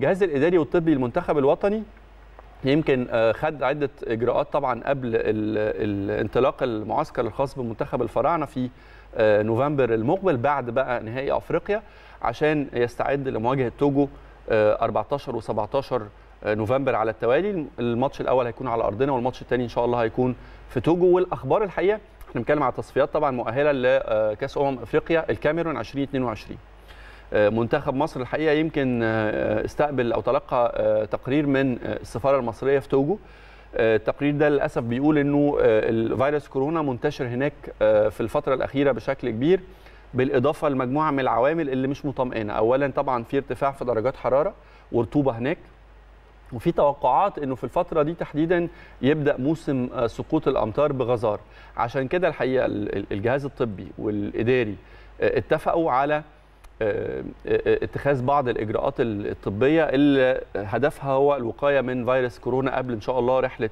الجهاز الاداري والطبي للمنتخب الوطني يمكن آه، خد عده اجراءات طبعا قبل انطلاق المعسكر الخاص بمنتخب الفراعنه في آه، نوفمبر المقبل بعد بقى نهائي افريقيا عشان يستعد لمواجهه توجو 14 آه، و17 نوفمبر على التوالي الماتش الاول هيكون على ارضنا والماتش الثاني ان شاء الله هيكون في توجو والاخبار الحقيقه احنا بنتكلم على تصفيات طبعا مؤهله لكاس امم افريقيا الكاميرون 2022 آه، منتخب مصر الحقيقه يمكن آه، استقبل او تلقى آه، تقرير من السفاره المصريه في توجو التقرير ده للاسف بيقول انه الفيروس كورونا منتشر هناك في الفتره الاخيره بشكل كبير بالاضافه لمجموعه من العوامل اللي مش مطمئنه اولا طبعا في ارتفاع في درجات حراره ورطوبه هناك وفي توقعات انه في الفتره دي تحديدا يبدا موسم سقوط الامطار بغزاره عشان كده الحقيقه الجهاز الطبي والاداري اتفقوا على آه، آه، آه، اتخاذ بعض الاجراءات الطبيه اللي هدفها هو الوقايه من فيروس كورونا قبل ان شاء الله رحله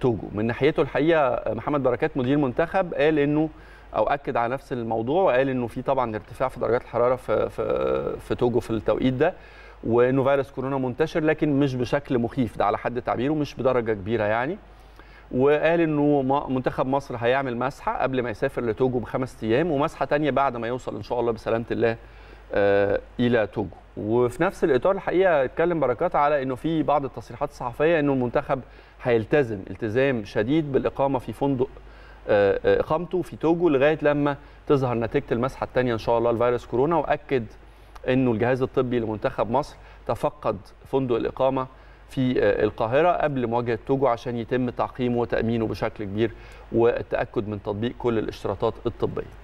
توجو من ناحيته الحقيقه محمد بركات مدير منتخب قال انه او اكد على نفس الموضوع وقال انه في طبعا ارتفاع في درجات الحراره في في, في توجو في التوقيت ده وانه فيروس كورونا منتشر لكن مش بشكل مخيف ده على حد تعبيره مش بدرجه كبيره يعني وقال انه منتخب مصر هيعمل مسحه قبل ما يسافر لتوجو بخمس ايام ومسحه ثانيه بعد ما يوصل ان شاء الله بسلامه الله آه، الى توجو وفي نفس الاطار الحقيقه اتكلم بركات على انه في بعض التصريحات الصحفيه انه المنتخب هيلتزم التزام شديد بالاقامه في فندق آه، آه، اقامته في توجو لغايه لما تظهر نتيجه المسحه الثانيه ان شاء الله لفيروس كورونا واكد انه الجهاز الطبي لمنتخب مصر تفقد فندق الاقامه في آه، القاهرة قبل مواجهة توجو عشان يتم تعقيمه وتأمينه بشكل كبير والتأكد من تطبيق كل الاشتراطات الطبية